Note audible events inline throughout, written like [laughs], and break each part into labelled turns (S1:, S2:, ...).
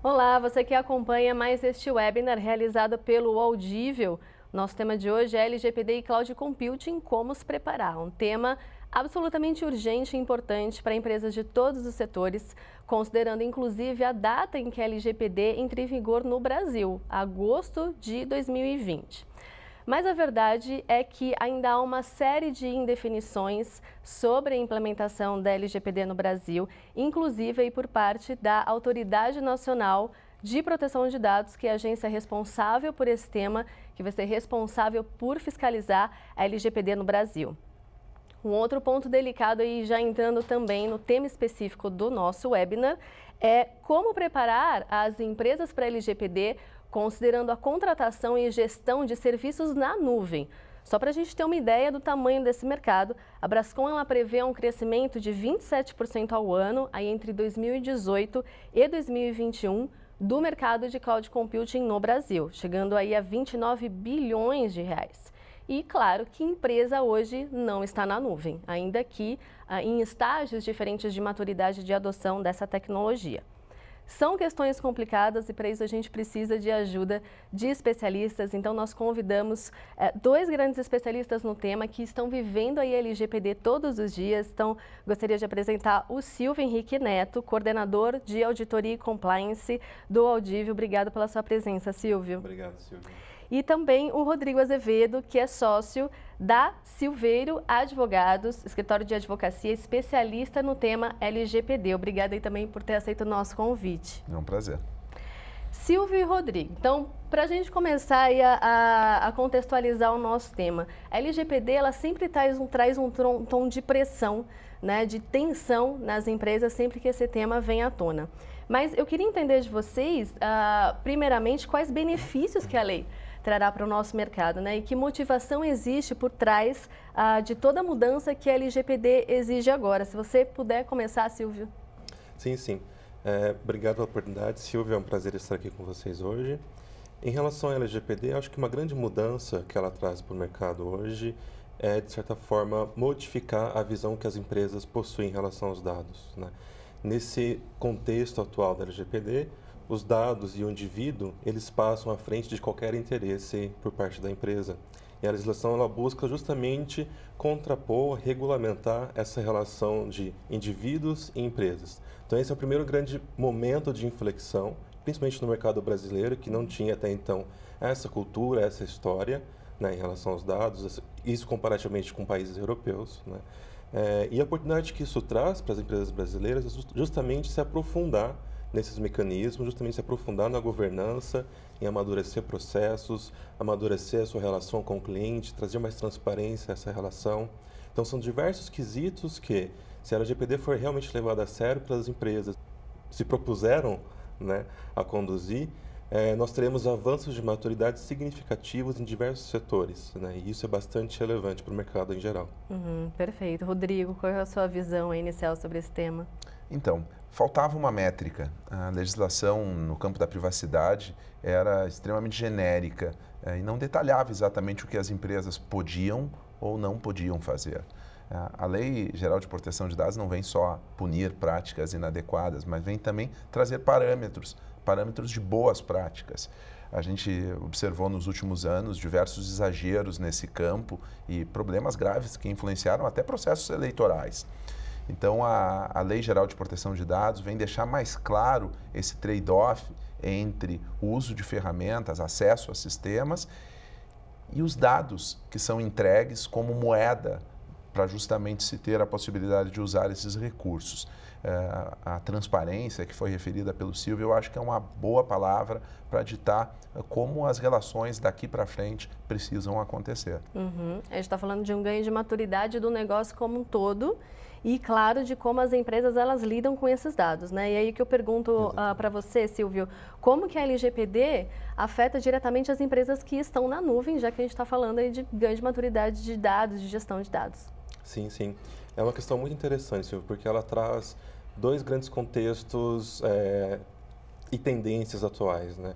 S1: Olá, você que acompanha mais este webinar realizado pelo Audível. Nosso tema de hoje é LGPD e Cloud Computing, como se preparar. Um tema absolutamente urgente e importante para empresas de todos os setores, considerando inclusive a data em que a LGPD entre em vigor no Brasil, agosto de 2020. Mas a verdade é que ainda há uma série de indefinições sobre a implementação da LGPD no Brasil, inclusive por parte da Autoridade Nacional de Proteção de Dados, que é a agência responsável por esse tema, que vai ser responsável por fiscalizar a LGPD no Brasil. Um outro ponto delicado e já entrando também no tema específico do nosso webinar é como preparar as empresas para a LGPD considerando a contratação e gestão de serviços na nuvem. Só para a gente ter uma ideia do tamanho desse mercado, a Brascom ela prevê um crescimento de 27% ao ano aí entre 2018 e 2021 do mercado de cloud computing no Brasil, chegando aí a 29 bilhões de reais. E claro que empresa hoje não está na nuvem, ainda que ah, em estágios diferentes de maturidade de adoção dessa tecnologia. São questões complicadas e para isso a gente precisa de ajuda de especialistas. Então, nós convidamos é, dois grandes especialistas no tema que estão vivendo a LGPD todos os dias. Então, gostaria de apresentar o Silvio Henrique Neto, coordenador de Auditoria e Compliance do Audível. Obrigado pela sua presença, Silvio. Obrigado, Silvio e também o Rodrigo Azevedo, que é sócio da Silveiro Advogados, escritório de advocacia especialista no tema LGPD. Obrigada aí também por ter aceito o nosso convite. É um prazer. Silvio e Rodrigo, então, para a gente começar a, a, contextualizar o nosso tema, a LGPD ela sempre traz um, traz um tom, tom de pressão, né, de tensão nas empresas sempre que esse tema vem à tona. Mas eu queria entender de vocês, uh, primeiramente, quais benefícios que a lei trará para o nosso mercado, né? E que motivação existe por trás ah, de toda a mudança que a LGPD exige agora? Se você puder começar, Silvio.
S2: Sim, sim. É, obrigado pela oportunidade, Silvio. É um prazer estar aqui com vocês hoje. Em relação à LGPD, acho que uma grande mudança que ela traz para o mercado hoje é, de certa forma, modificar a visão que as empresas possuem em relação aos dados. Né? Nesse contexto atual da LGPD, os dados e o indivíduo, eles passam à frente de qualquer interesse por parte da empresa. E a legislação ela busca justamente contrapor, regulamentar essa relação de indivíduos e empresas. Então esse é o primeiro grande momento de inflexão, principalmente no mercado brasileiro, que não tinha até então essa cultura, essa história né, em relação aos dados, isso comparativamente com países europeus. Né? É, e a oportunidade que isso traz para as empresas brasileiras é justamente se aprofundar nesses mecanismos, justamente se aprofundar na governança, em amadurecer processos, amadurecer a sua relação com o cliente, trazer mais transparência a essa relação. Então, são diversos quesitos que, se a LGPD for realmente levada a sério pelas empresas, se propuseram né, a conduzir, é, nós teremos avanços de maturidade significativos em diversos setores, né? e isso é bastante relevante para o mercado em geral.
S1: Uhum, perfeito. Rodrigo, qual é a sua visão inicial sobre esse tema?
S3: Então, faltava uma métrica. A legislação no campo da privacidade era extremamente genérica eh, e não detalhava exatamente o que as empresas podiam ou não podiam fazer. A Lei Geral de Proteção de Dados não vem só punir práticas inadequadas, mas vem também trazer parâmetros, parâmetros de boas práticas. A gente observou nos últimos anos diversos exageros nesse campo e problemas graves que influenciaram até processos eleitorais. Então, a, a Lei Geral de Proteção de Dados vem deixar mais claro esse trade-off entre o uso de ferramentas, acesso a sistemas e os dados que são entregues como moeda para justamente se ter a possibilidade de usar esses recursos. É, a transparência que foi referida pelo Silvio, eu acho que é uma boa palavra para ditar é, como as relações daqui para frente precisam acontecer.
S1: Uhum. A gente está falando de um ganho de maturidade do negócio como um todo e, claro, de como as empresas elas lidam com esses dados. Né? E aí que eu pergunto uh, ah, para você, Silvio, como que a LGPD afeta diretamente as empresas que estão na nuvem, já que a gente está falando aí de ganho de maturidade de dados, de gestão de dados?
S2: Sim, sim. É uma questão muito interessante, Silvio, porque ela traz dois grandes contextos é, e tendências atuais. Né?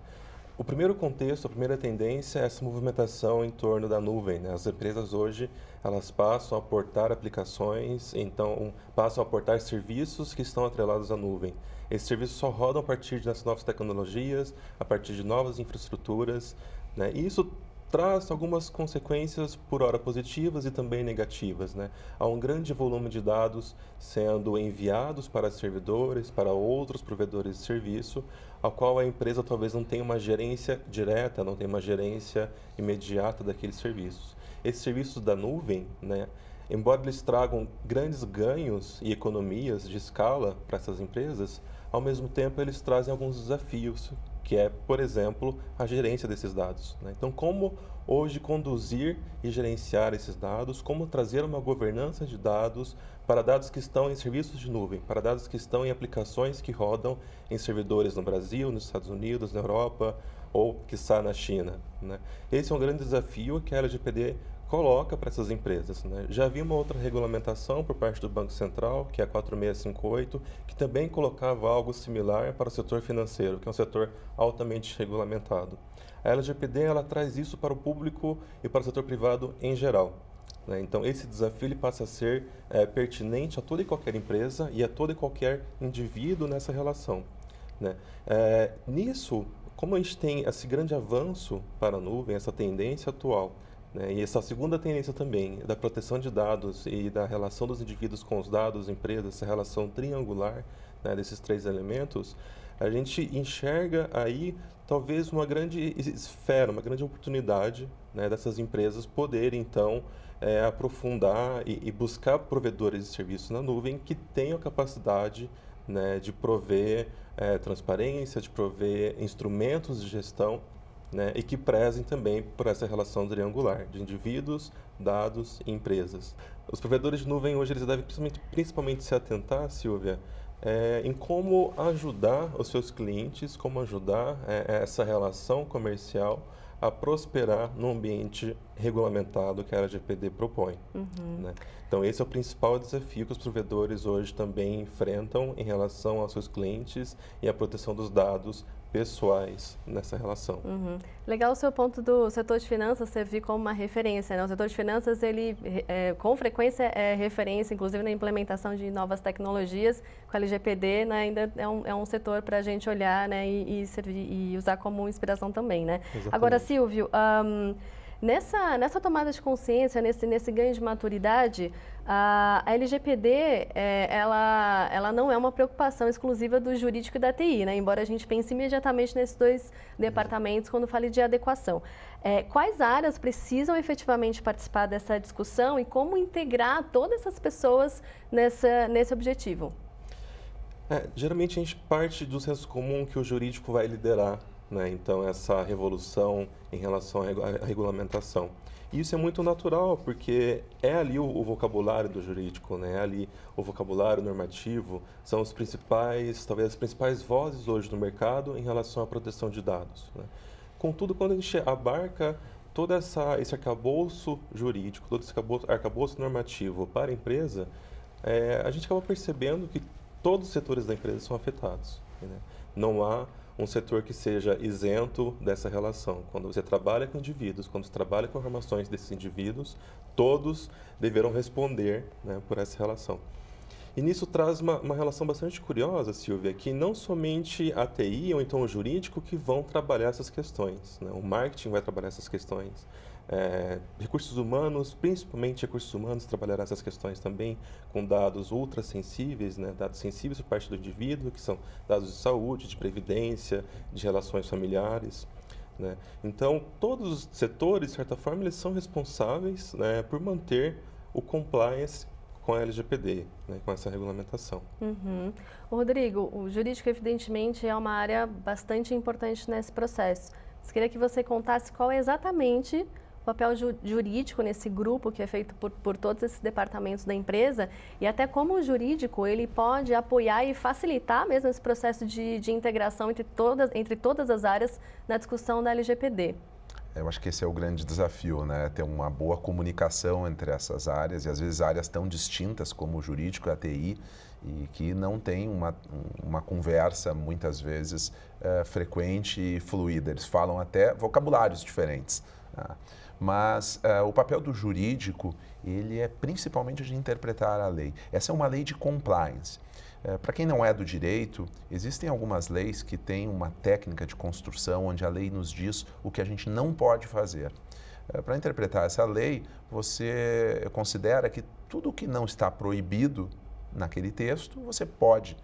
S2: O primeiro contexto, a primeira tendência é essa movimentação em torno da nuvem. Né? As empresas hoje elas passam a portar aplicações, então passam a portar serviços que estão atrelados à nuvem. Esses serviços só rodam a partir das novas tecnologias, a partir de novas infraestruturas. Né? E isso traz algumas consequências, por hora positivas e também negativas. Né? Há um grande volume de dados sendo enviados para servidores, para outros provedores de serviço, a qual a empresa talvez não tenha uma gerência direta, não tenha uma gerência imediata daqueles serviços. Esses serviços da nuvem, né, embora eles tragam grandes ganhos e economias de escala para essas empresas, ao mesmo tempo eles trazem alguns desafios, que é, por exemplo, a gerência desses dados. Né? Então, como hoje conduzir e gerenciar esses dados, como trazer uma governança de dados para dados que estão em serviços de nuvem, para dados que estão em aplicações que rodam em servidores no Brasil, nos Estados Unidos, na Europa ou, que está na China. Né? Esse é um grande desafio que a LGPD coloca para essas empresas. Né? Já havia uma outra regulamentação por parte do Banco Central, que é a 4658, que também colocava algo similar para o setor financeiro, que é um setor altamente regulamentado. A LGPD ela traz isso para o público e para o setor privado em geral. Né? Então, esse desafio ele passa a ser é, pertinente a toda e qualquer empresa e a todo e qualquer indivíduo nessa relação. Né? É, nisso, como a gente tem esse grande avanço para a nuvem, essa tendência atual, né? e essa segunda tendência também da proteção de dados e da relação dos indivíduos com os dados, empresas, essa relação triangular né, desses três elementos, a gente enxerga aí talvez uma grande esfera, uma grande oportunidade né, dessas empresas poderem, então, é, aprofundar e, e, buscar provedores de serviços na nuvem que tenham capacidade né, de prover é, transparência, de prover instrumentos de gestão né, e que prezem também por essa relação triangular de indivíduos, dados e empresas. Os provedores de nuvem hoje eles devem principalmente, principalmente se atentar, Silvia, é, em como ajudar os seus clientes, como ajudar é, essa relação comercial a prosperar no ambiente regulamentado que a LGPD propõe.
S1: Uhum. Né?
S2: Então, esse é o principal desafio que os provedores hoje também enfrentam em relação aos seus clientes e à proteção dos dados pessoais nessa relação.
S1: Uhum. Legal o seu ponto do setor de finanças servir como uma referência. Né? O setor de finanças, ele é, com frequência é referência, inclusive na implementação de novas tecnologias, com a LGPD né? ainda é um, é um setor para a gente olhar né? e, e, servir, e usar como inspiração também. Né? Agora, Silvio, um, Nessa, nessa tomada de consciência, nesse, nesse ganho de maturidade, a, LGPD é, ela, ela não é uma preocupação exclusiva do jurídico e da TI, né? embora a gente pense imediatamente nesses dois departamentos quando fale de adequação. É, quais áreas precisam efetivamente participar dessa discussão e como integrar todas essas pessoas nessa, nesse objetivo?
S2: É, geralmente a gente parte do senso comum que o jurídico vai liderar né? Então essa revolução em relação à regulamentação. E isso é muito natural, porque é ali o, o vocabulário do jurídico, né? É ali o vocabulário normativo, são os principais, talvez as principais vozes hoje no mercado em relação à proteção de dados. Né? Contudo, quando a gente abarca todo essa, esse arcabouço jurídico, todo esse arcabouço, arcabouço normativo para a empresa, é, a gente acaba percebendo que todos os setores da empresa são afetados. Né? Não há um setor que seja isento dessa relação. Quando você trabalha com indivíduos, quando você trabalha com informações desses indivíduos, todos deverão responder né, por essa relação. E nisso traz uma, uma, relação bastante curiosa, Silvia, que não somente a TI ou então o jurídico que vão trabalhar essas questões, né? o marketing vai trabalhar essas questões, é, recursos humanos, principalmente recursos humanos, trabalhará essas questões também com dados ultra sensíveis, né, dados sensíveis por parte do indivíduo, que são dados de saúde, de previdência, de relações familiares. Né. Então, todos os setores, de certa forma, eles são responsáveis né, por manter o compliance com a LGPD, né, com essa regulamentação.
S1: Uhum. Rodrigo, o jurídico, evidentemente, é uma área bastante importante nesse processo. Eu queria que você contasse qual é exatamente o papel ju jurídico nesse grupo que é feito por, por todos esses departamentos da empresa e até como o jurídico ele pode apoiar e facilitar mesmo esse processo de, de integração entre todas, entre todas as áreas na discussão da LGPD.
S3: É, eu acho que esse é o grande desafio, né? Ter uma boa comunicação entre essas áreas e às vezes áreas tão distintas como o jurídico e a TI e que não tem uma, uma conversa muitas vezes é, frequente e fluida. Eles falam até vocabulários diferentes. Ah, mas eh, o papel do jurídico, ele é principalmente de interpretar a lei. Essa é uma lei de compliance. Eh, Para quem não é do direito, existem algumas leis que têm uma técnica de construção onde a lei nos diz o que a gente não pode fazer. Eh, Para interpretar essa lei, você considera que tudo o que não está proibido naquele texto, você pode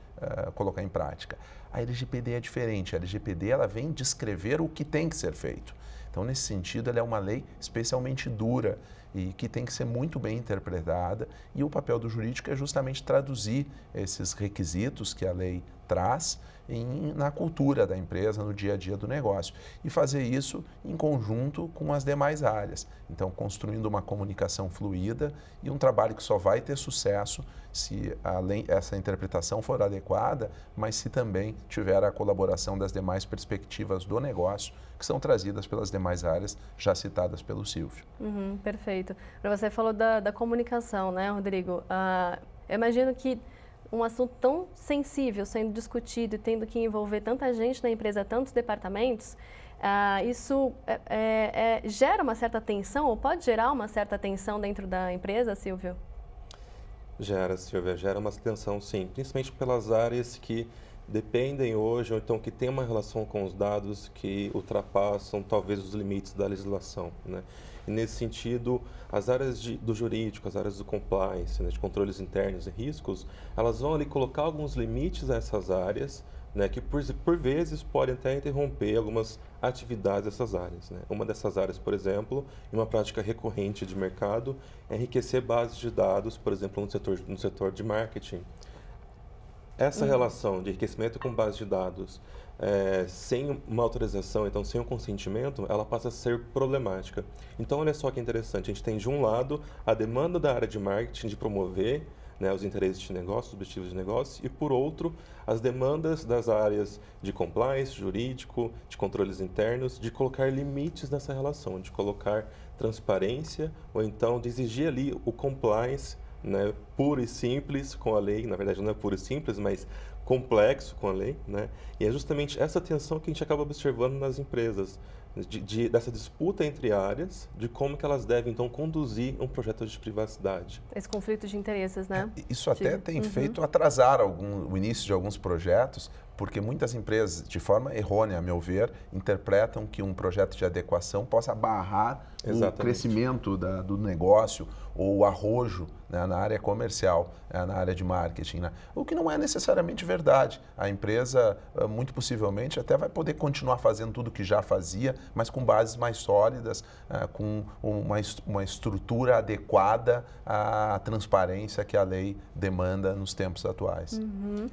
S3: colocar em prática. A LGPD é diferente. A LGPD ela vem descrever o que tem que ser feito. Então, nesse sentido, ela é uma lei especialmente dura e que tem que ser muito bem interpretada, e o papel do jurídico é justamente traduzir esses requisitos que a lei traz em, na cultura da empresa, no dia a dia do negócio. E fazer isso em conjunto com as demais áreas. Então, construindo uma comunicação fluida e um trabalho que só vai ter sucesso se além, essa interpretação for adequada, mas se também tiver a colaboração das demais perspectivas do negócio que são trazidas pelas demais áreas já citadas pelo Silvio.
S1: Uhum, perfeito. Você falou da, da comunicação, né, Rodrigo? Uh, eu imagino que um assunto tão sensível sendo discutido e tendo que envolver tanta gente na empresa, tantos departamentos, ah, isso é, é, é, gera uma certa tensão ou pode gerar uma certa tensão dentro da empresa, Silvio?
S2: Gera, Silvia, gera uma tensão sim, principalmente pelas áreas que dependem hoje, ou então que tem uma relação com os dados que ultrapassam talvez os limites da legislação. Né? E nesse sentido, as áreas de, do jurídico, as áreas do compliance, né, de controles internos e riscos, elas vão ali colocar alguns limites a essas áreas, né, que por, por vezes podem até interromper algumas atividades dessas áreas. Né? Uma dessas áreas, por exemplo, em uma prática recorrente de mercado, é enriquecer bases de dados, por exemplo, no setor, no setor de marketing. Essa uhum. relação de enriquecimento com base de dados é, sem uma autorização, então sem o um consentimento, ela passa a ser problemática. Então, olha só que interessante: a gente tem de um lado a demanda da área de marketing de promover né, os interesses de negócio, os objetivos de negócio, e por outro, as demandas das áreas de compliance, jurídico, de controles internos, de colocar limites nessa relação, de colocar transparência ou então de exigir ali o compliance né, puro e simples com a lei, na verdade não é puro e simples, mas complexo com a lei, né? E é justamente essa tensão que a gente acaba observando nas empresas, de, de, dessa disputa entre
S3: áreas, de como que elas devem então conduzir um projeto de privacidade.
S1: Esse conflito de interesses, né? É,
S3: isso até de... tem uhum. feito atrasar algum, o início de alguns projetos, porque muitas empresas, de forma errônea, a meu ver, interpretam que um projeto de adequação possa barrar Exatamente. o crescimento da, do negócio ou o arrojo né, na área comercial, né, na área de marketing. Né? O que não é necessariamente verdade. A empresa, ah, muito possivelmente, até vai poder continuar fazendo tudo o que já fazia, mas com bases mais sólidas, ah, com uma, uma estrutura adequada à transparência que a lei demanda nos tempos atuais.
S1: Uhum.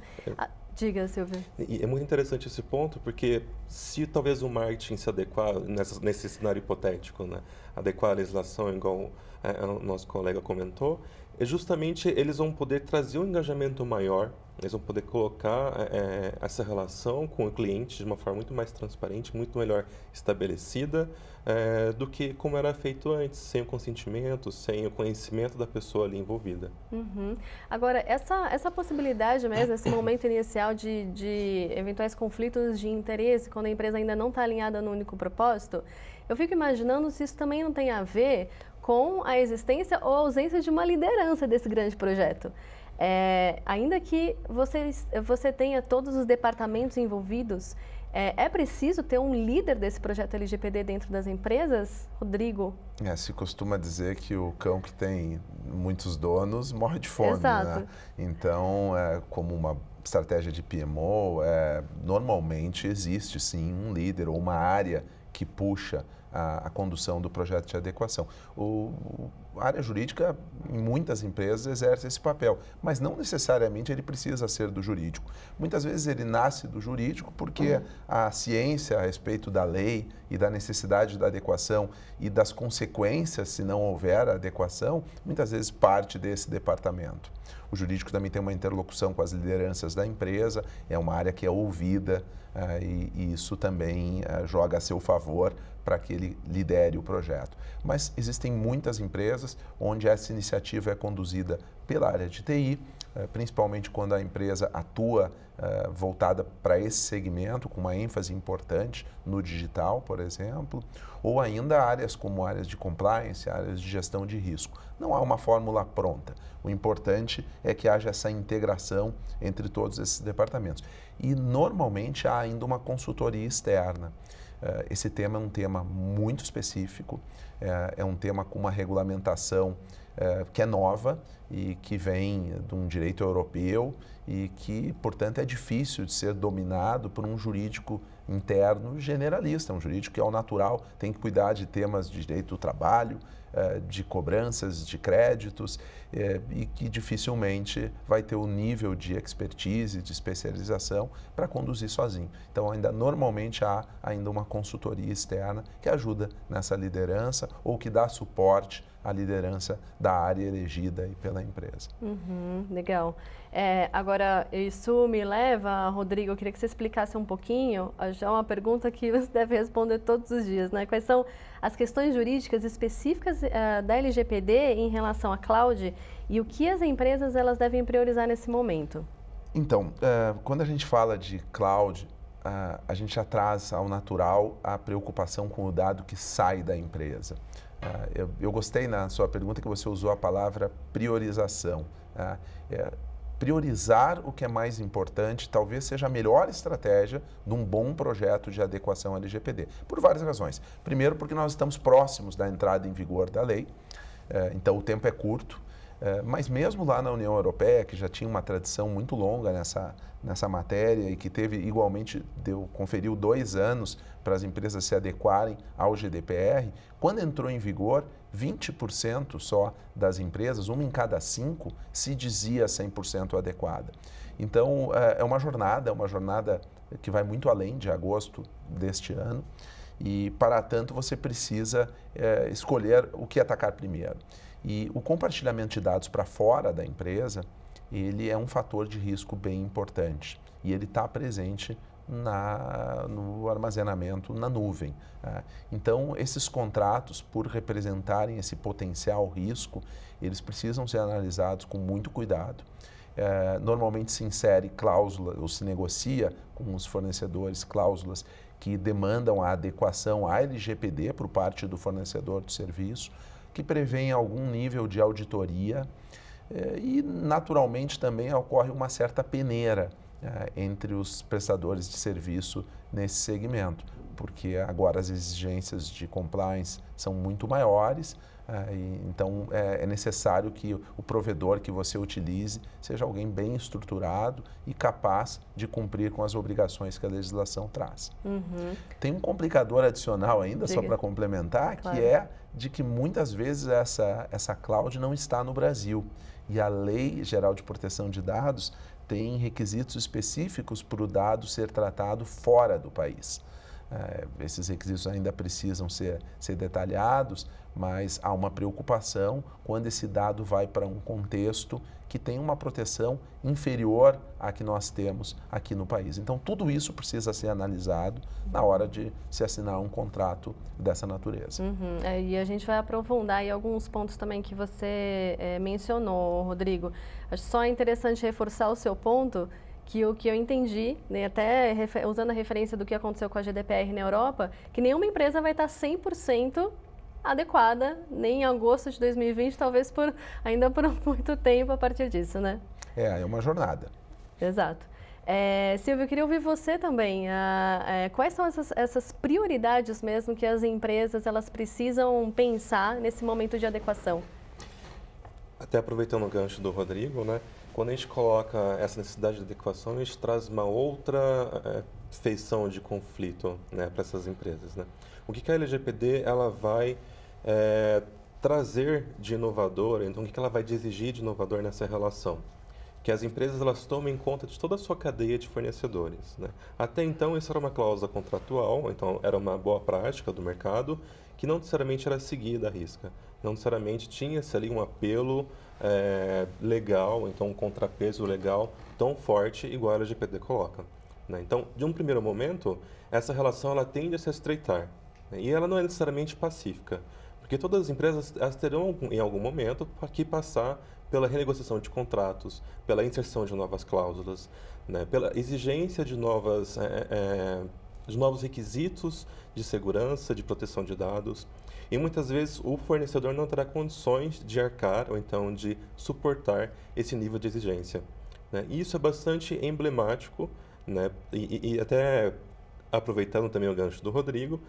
S1: Diga, Silvio.
S3: E é muito interessante
S2: esse ponto, porque se talvez o marketing se adequar, nessa, nesse cenário hipotético, né, adequar a legislação, igual é, o nosso colega comentou, é justamente eles vão poder trazer um engajamento maior, eles vão poder colocar é, é essa relação com o cliente de uma forma muito mais transparente, muito melhor estabelecida, é, do que como era feito antes, sem o consentimento, sem o conhecimento da pessoa ali envolvida.
S1: Uhum. Agora, essa, essa possibilidade mesmo, esse momento inicial de, de eventuais conflitos de interesse, quando a empresa ainda não está alinhada no único propósito, eu fico imaginando se isso também não tem a ver com a existência ou ausência de uma liderança desse grande projeto. É, ainda que você, você tenha todos os departamentos envolvidos, é, é, preciso ter um líder desse projeto LGPD dentro das empresas, Rodrigo?
S3: É, se costuma dizer que o cão que tem muitos donos morre de fome. Né? Exato. Né? Então, é, como uma estratégia de PMO, é, normalmente existe sim um líder ou uma área que puxa a, a condução do projeto de adequação. O, a área jurídica, em muitas empresas, exerce esse papel, mas não necessariamente ele precisa ser do jurídico. Muitas vezes ele nasce do jurídico porque uhum. a ciência a respeito da lei e da necessidade da adequação e das consequências se não houver adequação, muitas vezes parte desse departamento. O jurídico também tem uma interlocução com as lideranças da empresa, é uma área que é ouvida uh, e, e, isso também uh, joga a seu favor para que ele lidere o projeto. Mas existem muitas empresas empresas, onde essa iniciativa é conduzida pela área de TI, eh, principalmente quando a empresa atua eh, voltada para esse segmento, com uma ênfase importante no digital, por exemplo, ou ainda áreas como áreas de compliance, áreas de gestão de risco. Não há uma fórmula pronta. O importante é que haja essa integração entre todos esses departamentos. E normalmente há ainda uma consultoria externa. Eh, esse tema é um tema muito específico, eh, é, um tema com uma regulamentação eh, que é nova e que vem de um direito europeu e que, portanto, é difícil de ser dominado por um jurídico interno generalista, é um jurídico que, é o natural, tem que cuidar de temas de direito do trabalho, eh, de cobranças de créditos eh, e que dificilmente vai ter o nível de expertise, de especialização para conduzir sozinho. Então, ainda normalmente há ainda uma consultoria externa que ajuda nessa liderança ou que dá suporte a liderança da área elegida pela empresa.
S1: Uhum, legal. É, agora, isso me leva, Rodrigo, eu queria que você explicasse um pouquinho, já é uma pergunta que você [laughs] deve responder todos os dias, né? Quais são as questões jurídicas específicas uh, da LGPD em relação à cloud e o que as empresas elas devem priorizar nesse momento?
S3: Então, uh, quando a gente fala de cloud, uh, a gente já traz ao natural a preocupação com o dado que sai da empresa. Ah, eu, eu, gostei na sua pergunta que você usou a palavra priorização. Tá? É, priorizar o que é mais importante talvez seja a melhor estratégia de um bom projeto de adequação à LGPD, por várias razões. Primeiro, porque nós estamos próximos da entrada em vigor da lei, é, então o tempo é curto eh, mas mesmo lá na União Europeia, que já tinha uma tradição muito longa nessa, nessa matéria e que teve igualmente, deu, conferiu dois anos para as empresas se adequarem ao GDPR, quando entrou em vigor, 20% só das empresas, uma em cada cinco, se dizia 100% adequada. Então, eh, é uma jornada, é uma jornada que vai muito além de agosto deste ano e, para tanto, você precisa é, escolher o que atacar primeiro. E o compartilhamento de dados para fora da empresa, ele é um fator de risco bem importante e ele está presente na, no armazenamento na nuvem. Né? Então, esses contratos, por representarem esse potencial risco, eles precisam ser analisados com muito cuidado. É, normalmente se insere cláusula ou se negocia com os fornecedores cláusulas que demandam a adequação à LGPD por parte do fornecedor do serviço que prevêem algum nível de auditoria eh, e, naturalmente, também ocorre uma certa peneira eh, entre os prestadores de serviço nesse segmento, porque agora as exigências de compliance são muito maiores, eh, então é, é necessário que o provedor que você utilize seja alguém bem estruturado e capaz de cumprir com as obrigações que a legislação traz. Uhum. Tem um complicador adicional ainda, Diga. só para complementar, claro. que é de que muitas vezes essa, essa cloud não está no Brasil. E a Lei Geral de Proteção de Dados tem requisitos específicos para o dado ser tratado fora do país. É, esses requisitos ainda precisam ser, ser detalhados, mas há uma preocupação quando esse dado vai para um contexto que tem uma proteção inferior à que nós temos aqui no país. Então, tudo isso precisa ser analisado na hora de se assinar um contrato dessa natureza.
S1: Uhum. É, e a gente vai aprofundar aí alguns pontos também que você é, mencionou, Rodrigo. Acho só interessante reforçar o seu ponto que o que eu entendi, né, até usando a referência do que aconteceu com a GDPR na Europa, que nenhuma empresa vai estar 100% adequada nem em agosto de 2020, talvez por ainda por [laughs] muito tempo a partir disso, né?
S3: É, é uma jornada.
S1: Exato. É, Silvio, eu queria ouvir você também. Ah, é, quais são essas, essas, prioridades mesmo que as empresas elas precisam pensar nesse momento de adequação?
S2: Até aproveitando o gancho do Rodrigo, né? Quando a gente coloca essa necessidade de adequação, a gente traz uma outra é, feição de conflito né, para essas empresas. Né? O que, que a LGPD ela vai é, trazer de inovador, então o que ela vai exigir de inovador nessa relação? Que as empresas elas tomem conta de toda a sua cadeia de fornecedores. Né? Até então, isso era uma cláusula contratual, então era uma boa prática do mercado, que não necessariamente era seguida à risca. Não necessariamente tinha-se ali um apelo é, legal, então um contrapeso legal tão forte igual a LGPD coloca. Né? Então, de um primeiro momento, essa relação ela tende a se estreitar. Né? E ela não é necessariamente pacífica. Porque todas as empresas elas terão, em algum momento, que passar pela renegociação de contratos, pela inserção de novas cláusulas, né, pela exigência de, novas, é, é, é, de novos requisitos de segurança, de proteção de dados. E muitas vezes o fornecedor não terá condições de arcar ou então de suportar esse nível de exigência. Né? E isso é bastante emblemático, né? e, e, e até aproveitando também o gancho do Rodrigo,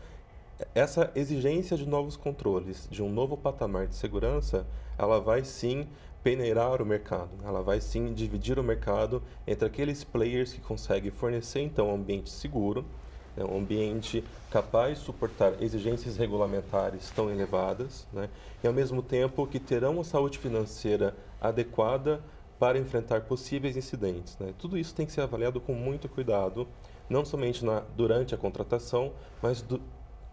S2: essa exigência de novos controles, de um novo patamar de segurança, ela vai sim peneirar o mercado, ela vai sim dividir o mercado entre aqueles players que conseguem fornecer então um ambiente seguro, né, um ambiente capaz de suportar exigências regulamentares tão elevadas, né, e ao mesmo tempo que terão uma saúde financeira adequada para enfrentar possíveis incidentes. Né. Tudo isso tem que ser avaliado com muito cuidado, não somente na, durante a contratação, mas do,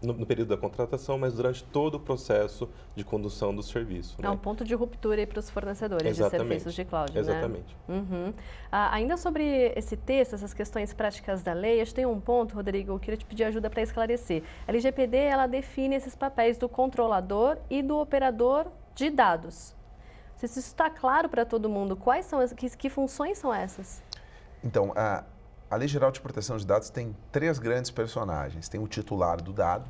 S2: no, no, período da contratação, mas durante todo o processo de condução do serviço. É né?
S1: um ponto de ruptura aí para os fornecedores Exatamente. de serviços de cloud, Exatamente. né? Exatamente. Uhum. Ah, ainda sobre esse texto, essas questões práticas da lei, acho que tem um ponto, Rodrigo, eu queria te pedir ajuda para esclarecer. A LGPD, ela define esses papéis do controlador e do operador de dados. Se isso está claro para todo mundo, quais são as, que, que funções são essas?
S3: Então, a, a Lei Geral de Proteção de Dados tem três grandes personagens. Tem o titular do dado,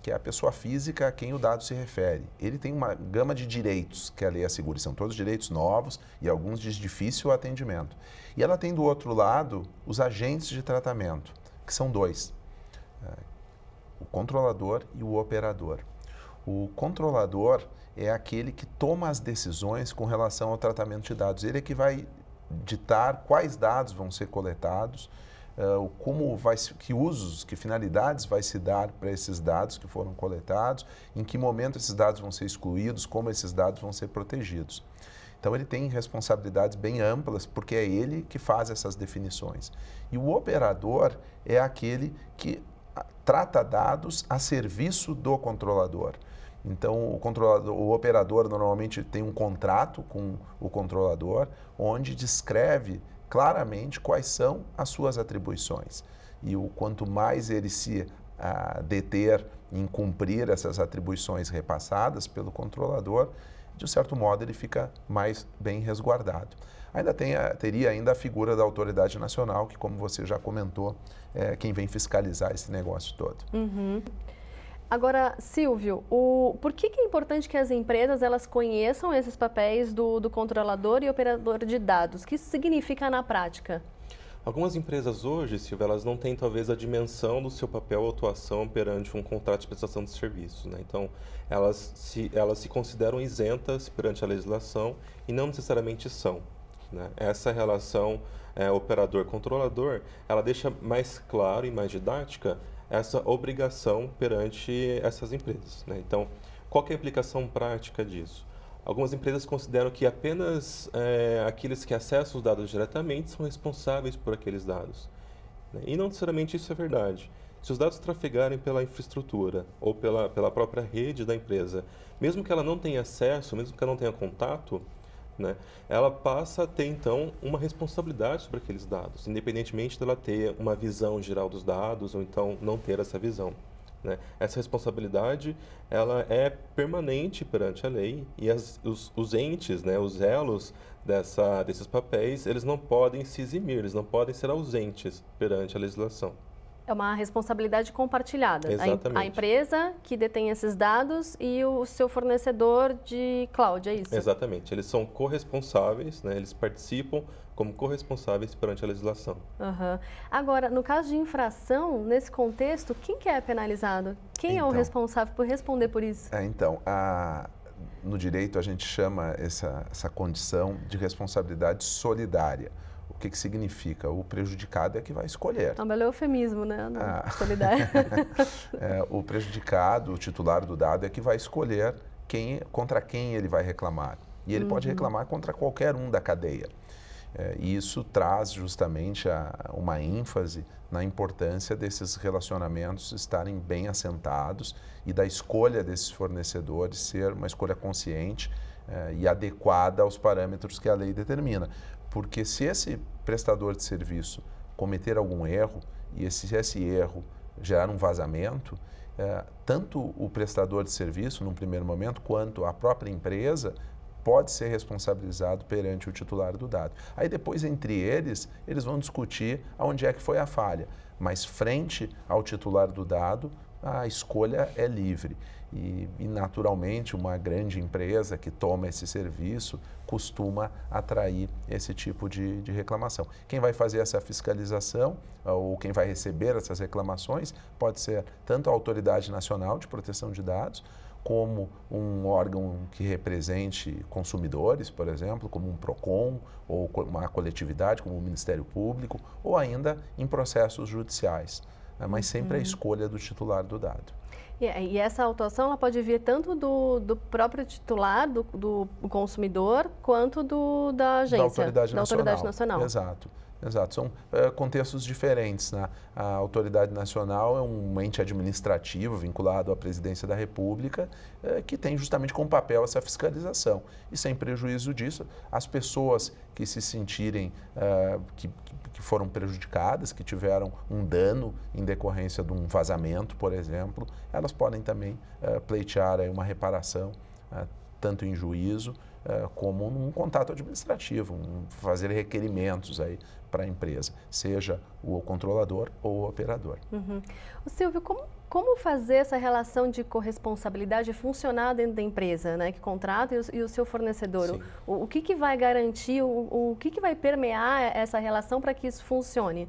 S3: que é a pessoa física a quem o dado se refere. Ele tem uma gama de direitos que a lei assegura, são todos direitos novos e alguns de difícil atendimento. E ela tem do outro lado os agentes de tratamento, que são dois: é, o controlador e o operador. O controlador é aquele que toma as decisões com relação ao tratamento de dados. Ele é que vai ditar quais dados vão ser coletados, eh, como vai que usos, que finalidades vai se dar para esses dados que foram coletados, em que momento esses dados vão ser excluídos, como esses dados vão ser protegidos. Então ele tem responsabilidades bem amplas, porque é ele que faz essas definições. E o operador é aquele que trata dados a serviço do controlador. Então, o controlador, o operador normalmente tem um contrato com o controlador onde descreve claramente quais são as suas atribuições. E o quanto mais ele se ah, deter em cumprir essas atribuições repassadas pelo controlador, de um certo modo ele fica mais bem resguardado. Ainda tem a, teria ainda a figura da autoridade nacional, que como você já comentou, é quem vem fiscalizar esse negócio todo.
S1: Uhum. Agora, Silvio, o, por que, que, é importante que as empresas elas conheçam esses papéis do, do controlador e operador de dados? O que isso significa na prática?
S2: Algumas empresas hoje, Silvio, elas não têm talvez a dimensão do seu papel ou atuação perante um contrato de prestação de serviços. Né? Então, elas se, elas se consideram isentas perante a legislação e não necessariamente são. Né? Essa relação é, operador-controlador, ela deixa mais claro e mais didática essa obrigação perante essas empresas. Né? Então, qual é a implicação prática disso? Algumas empresas consideram que apenas é, aqueles que acessam os dados diretamente são responsáveis por aqueles dados. Né? E não necessariamente isso é verdade. Se os dados trafegarem pela infraestrutura ou pela, pela própria rede da empresa, mesmo que ela não tenha acesso, mesmo que ela não tenha contato, né, ela passa a ter então uma responsabilidade sobre aqueles dados, independentemente dela ter uma visão geral dos dados ou então não ter essa visão. Né. Essa responsabilidade ela é permanente perante a lei e as, os, os, entes, né, os elos dessa, desses papéis, eles não podem se eximir, eles não podem ser ausentes perante a legislação.
S1: É uma responsabilidade compartilhada. Exatamente. A, a empresa que detém esses dados e o seu fornecedor de cloud, é isso?
S2: Exatamente. Eles são corresponsáveis, né? eles participam como corresponsáveis perante a legislação.
S1: Uhum. Agora, no caso de infração, nesse contexto, quem que é penalizado? Quem então, é o então. responsável por responder por isso?
S3: É, então, a, no direito a gente chama essa, essa condição de responsabilidade solidária. O que, que significa? O prejudicado é que vai escolher. É
S1: um belo eufemismo, né? Ah.
S3: [laughs] é, o prejudicado, o titular do dado, é que vai escolher quem, contra quem ele vai reclamar. E ele uhum. pode reclamar contra qualquer um da cadeia. É, e isso traz justamente a, uma ênfase na importância desses relacionamentos estarem bem assentados e da escolha desses fornecedores ser uma escolha consciente é, e adequada aos parâmetros que a lei determina. Porque se esse prestador de serviço cometer algum erro e esse, esse erro gerar um vazamento, é, tanto o prestador de serviço, num primeiro momento, quanto a própria empresa pode ser responsabilizado perante o titular do dado. Aí depois, entre eles, eles vão discutir onde é que foi a falha, mas frente ao titular do dado, a escolha é livre. E, e, naturalmente, uma grande empresa que toma esse serviço costuma atrair esse tipo de, de reclamação. Quem vai fazer essa fiscalização ah, ou quem vai receber essas reclamações pode ser tanto a Autoridade Nacional de Proteção de Dados, como um órgão que represente consumidores, por exemplo, como um PROCON, ou uma coletividade, como o Ministério Público, ou ainda em processos judiciais. Ah, mas sempre uhum. a escolha do titular do dado.
S1: E, essa autuação ela pode vir tanto do, do próprio titular, do, do consumidor, quanto do, da agência. Da autoridade, da nacional. autoridade nacional.
S3: Exato. Exato, são é, contextos diferentes. Né? A autoridade nacional é um ente administrativo vinculado à presidência da República é, que tem justamente como papel essa fiscalização. E sem prejuízo disso, as pessoas que se sentirem é, que, que foram prejudicadas, que tiveram um dano em decorrência de um vazamento, por exemplo, elas podem também pleitear uma reparação, tanto em juízo como num contato administrativo, um, fazer requerimentos aí para a empresa, seja o controlador ou o operador.
S1: Uhum. O Silvio, como, como fazer essa relação de corresponsabilidade funcionar dentro da empresa, né, que contrata e o, e o seu fornecedor? O, o, que, que vai garantir, o, o que, que vai permear essa relação para que isso funcione?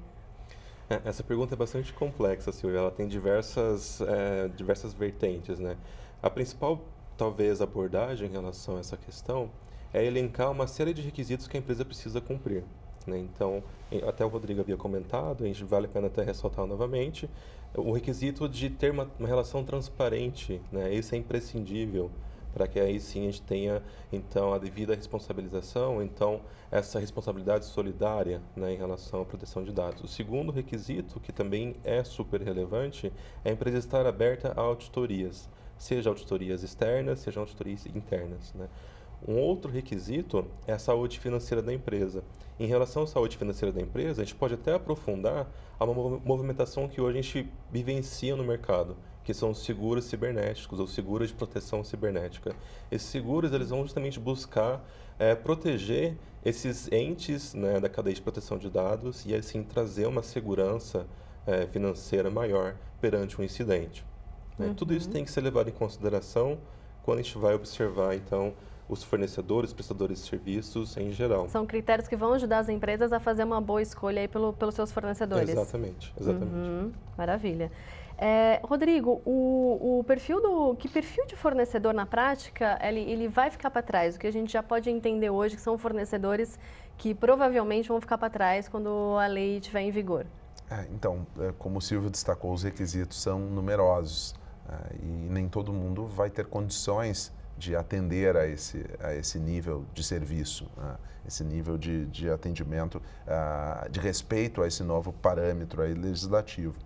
S2: É, essa pergunta é bastante complexa, Silvia. Ela tem diversas, é, diversas vertentes, né? A principal, talvez, abordagem em relação a essa questão é elencar uma série de requisitos que a empresa precisa cumprir. Né? Então, até o Rodrigo havia comentado, e vale a pena até ressaltar novamente, o requisito de ter uma, uma relação transparente, né? isso é imprescindível para que aí sim a gente tenha então a devida responsabilização, então essa responsabilidade solidária né, em relação à proteção de dados. O segundo requisito, que também é super relevante, é a empresa estar aberta a auditorias, seja auditorias externas, seja auditorias internas. Né? Um outro requisito é a saúde financeira da empresa. Em relação à saúde financeira da empresa, a gente pode até aprofundar a uma movimentação que hoje a gente vivencia no mercado, que são os seguros cibernéticos ou seguros de proteção cibernética. Esses seguros eles vão justamente buscar é, proteger esses entes né, da cadeia de proteção de dados e assim trazer uma segurança é, financeira maior perante um incidente. Né? Uhum. Tudo isso uhum. tem que ser levado em consideração quando a gente vai observar então os fornecedores, prestadores de serviços em geral.
S1: São critérios que vão ajudar as empresas a fazer uma boa escolha aí pelo, pelos seus fornecedores. Exatamente, exatamente. Uhum, maravilha. É, Rodrigo, o, o, perfil do que perfil de fornecedor na prática ele, ele vai ficar para trás? O que a gente já pode entender hoje que são fornecedores que provavelmente vão ficar para trás quando a lei estiver em vigor.
S3: É, então, é, como o Silvio destacou, os requisitos são numerosos é, e nem todo mundo vai ter condições de atender a esse, a esse nível de serviço, né? esse nível de, de atendimento, ah, de respeito a esse novo parâmetro aí legislativo.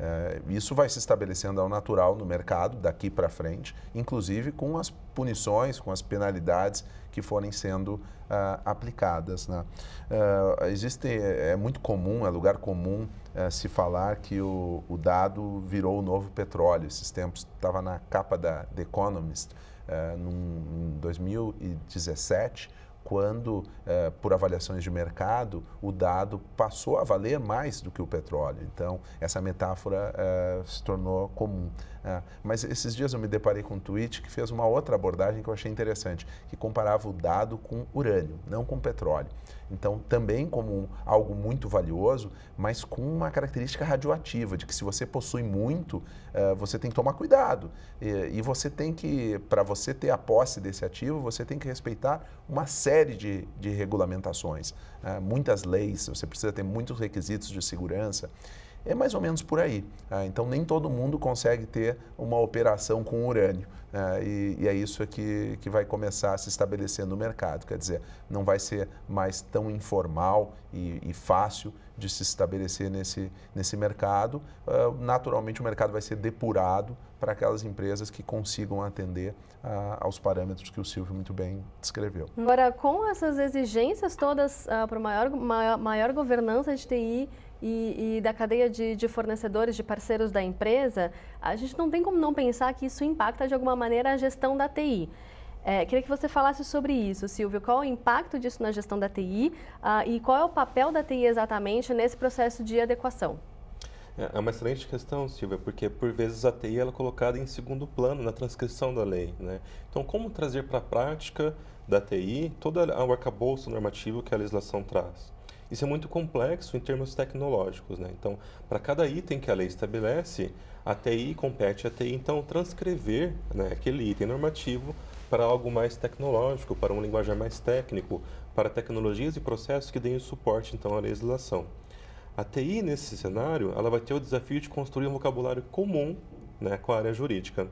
S3: Eh, isso vai se estabelecendo ao natural no mercado daqui para frente, inclusive com as punições, com as penalidades que forem sendo ah, aplicadas. Né? Eh, existe, é, é muito comum, é lugar comum eh, se falar que o, o, dado virou o novo petróleo. Esses tempos estava na capa da The Economist uh, em 2017, quando, eh, por avaliações de mercado, o dado passou a valer mais do que o petróleo. Então, essa metáfora eh, se tornou comum. Né? mas esses dias eu me deparei com um tweet que fez uma outra abordagem que eu achei interessante, que comparava o dado com urânio, não com petróleo. Então, também como algo muito valioso, mas com uma característica radioativa, de que se você possui muito, eh, você tem que tomar cuidado. E você tem que, para você ter a posse desse ativo, você tem que respeitar uma série de, de regulamentações, eh, muitas leis, você precisa ter muitos requisitos de segurança. É mais ou menos por aí. Tá? então, nem todo mundo consegue ter uma operação com urânio. Né? e, é isso que, que vai começar a se estabelecer no mercado. Quer dizer, não vai ser mais tão informal e, fácil de se estabelecer nesse, nesse mercado. Ah, naturalmente, o mercado vai ser depurado para aquelas empresas que consigam atender ah, aos parâmetros que o Silvio muito bem descreveu.
S1: Agora, com essas exigências todas ah, para maior, maior, maior governança de TI, e, e da cadeia de, de, fornecedores, de parceiros da empresa, a gente não tem como não pensar que isso impacta de alguma maneira a gestão da TI. É, queria que você falasse sobre isso, Silvio. Qual o impacto disso na gestão da TI uh, ah, e qual é o papel da TI exatamente nesse processo de adequação?
S2: É, é uma excelente questão, Silvia, porque por vezes a TI ela é colocada em segundo plano na transcrição da lei. Né? Então, como trazer para a prática da TI todo o arcabouço normativo que a legislação traz? Isso é muito complexo em termos tecnológicos, né? Então, para cada item que a lei estabelece, a TI compete a TI, então, transcrever né, aquele item normativo para algo mais tecnológico, para um linguajar mais técnico, para tecnologias e processos que deem suporte, então, à legislação. A TI, nesse cenário, ela vai ter o desafio de construir um vocabulário comum né, com a área jurídica.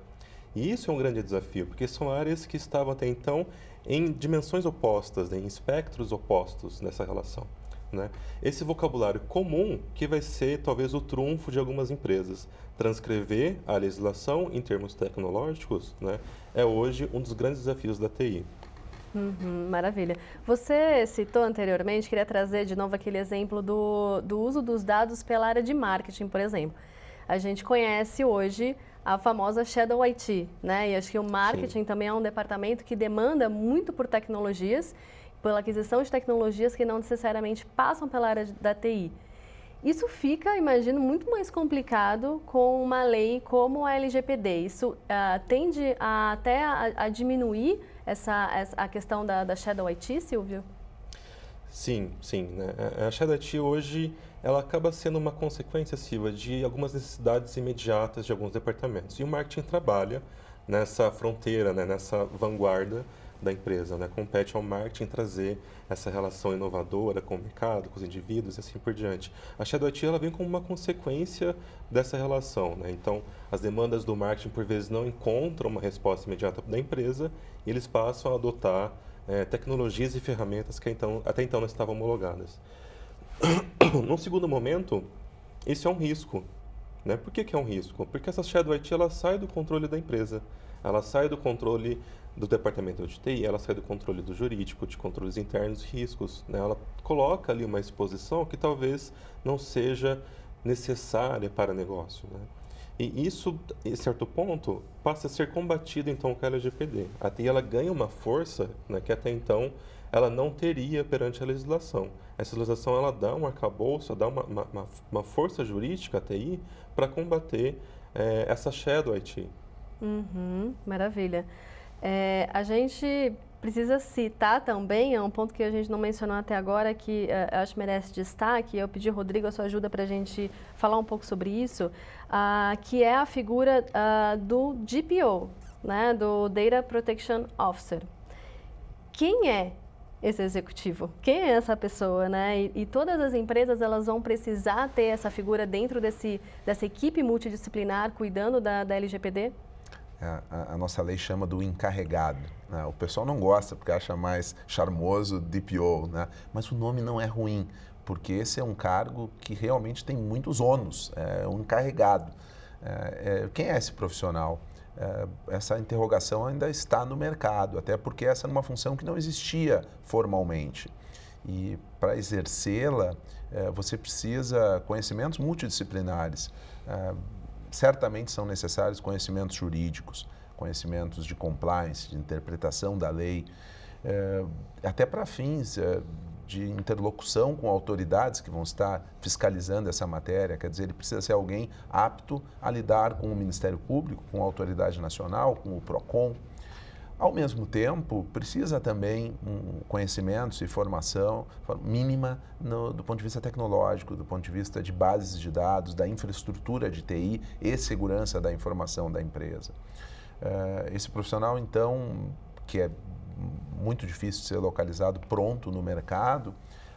S2: E isso é um grande desafio, porque são áreas que estavam até então em dimensões opostas, né, em espectros opostos nessa relação. Né? Esse vocabulário comum que vai ser talvez o trunfo de algumas empresas. Transcrever a legislação em termos tecnológicos né, é hoje um dos grandes desafios da TI.
S1: Uhum, maravilha. Você citou anteriormente, queria trazer de novo aquele exemplo do, do uso dos dados pela área de marketing, por exemplo. A gente conhece hoje a famosa Shadow IT, né? E acho que o marketing Sim. também é um departamento que demanda muito por tecnologias pela aquisição de tecnologias que não necessariamente passam pela área da TI. Isso fica, imagino, muito mais complicado com uma lei como a LGPD. Isso uh, tende a, até a, a, diminuir essa, a questão da, da Shadow IT, Silvio?
S2: Sim, sim. Né? A Shadow IT hoje ela acaba sendo uma consequência, Silva, de algumas necessidades imediatas de alguns departamentos. E o marketing trabalha nessa fronteira, né? nessa vanguarda da empresa. Né? Compete ao marketing trazer essa relação inovadora com o mercado, com os indivíduos e assim por diante. A Shadow IT ela vem como uma consequência dessa relação. Né? Então, as demandas do marketing, por vezes, não encontram uma resposta imediata da empresa e eles passam a adotar é, tecnologias e ferramentas que então, até então não estavam homologadas. [coughs] Num segundo momento, isso é um risco. Né? Por que, que é um risco? Porque essa Shadow IT ela sai do controle da empresa ela sai do controle do departamento de TI, ela sai do controle do jurídico, de controles internos, riscos. Né? Ela coloca ali uma exposição que talvez não seja necessária para negócio. Né? E isso, em certo ponto, passa a ser combatido então com a LGPD. A TI ela ganha uma força né, que até então ela não teria perante a legislação. Essa legislação ela dá um arcabouço, dá uma, uma, uma força jurídica à TI para combater é, essa shadow IT.
S1: Uhum, maravilha. É, a gente precisa citar também, é um ponto que a gente não mencionou até agora, que uh, acho que merece destaque, eu pedi, Rodrigo, a sua ajuda para a gente falar um pouco sobre isso, uh, que é a figura uh, do DPO, né, do Data Protection Officer. Quem é esse executivo? Quem é essa pessoa, né? E, e, todas as empresas elas vão precisar ter essa figura dentro desse, dessa equipe multidisciplinar cuidando da, da LGPD?
S3: É, a, a, nossa lei chama do encarregado. Né? O pessoal não gosta porque acha mais charmoso DPO, né? mas o nome não é ruim, porque esse é um cargo que realmente tem muitos ônus, é um encarregado. É, é, quem é esse profissional? É, essa interrogação ainda está no mercado, até porque essa é uma função que não existia formalmente. E para exercê-la, é, você precisa conhecimentos multidisciplinares é, certamente são necessários conhecimentos jurídicos, conhecimentos de compliance, de interpretação da lei, é, até para fins é, de interlocução com autoridades que vão estar fiscalizando essa matéria. Quer dizer, ele precisa ser alguém apto a lidar com o Ministério Público, com a autoridade nacional, com o PROCON. Ao mesmo tempo, precisa também um conhecimentos e formação mínima no, do ponto de vista tecnológico, do ponto de vista de bases de dados, da infraestrutura de TI e segurança da informação da empresa. Uh, esse profissional, então, que é muito difícil de ser localizado pronto no mercado,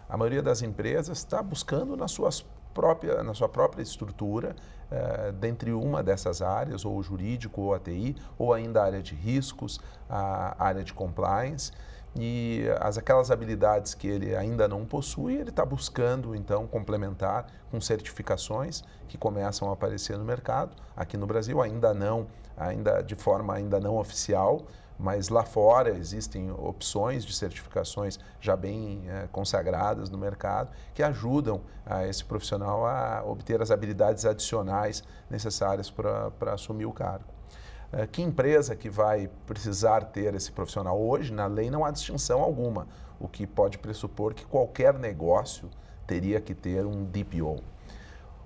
S3: a maioria das empresas está buscando nas suas própria, na sua própria estrutura, é, dentre uma dessas áreas, ou jurídico, ou ATI, ou ainda a área de riscos, a área de compliance. E as, aquelas habilidades que ele ainda não possui, ele está buscando então complementar com certificações que começam a aparecer no mercado, aqui no Brasil, ainda não, ainda de forma ainda não oficial, mas lá fora existem opções de certificações já bem é, consagradas no mercado que ajudam a ah, esse profissional a obter as habilidades adicionais necessárias para assumir o cargo. É, que empresa que vai precisar ter esse profissional? Hoje, na lei, não há distinção alguma, o que pode pressupor que qualquer negócio teria que ter um DPO,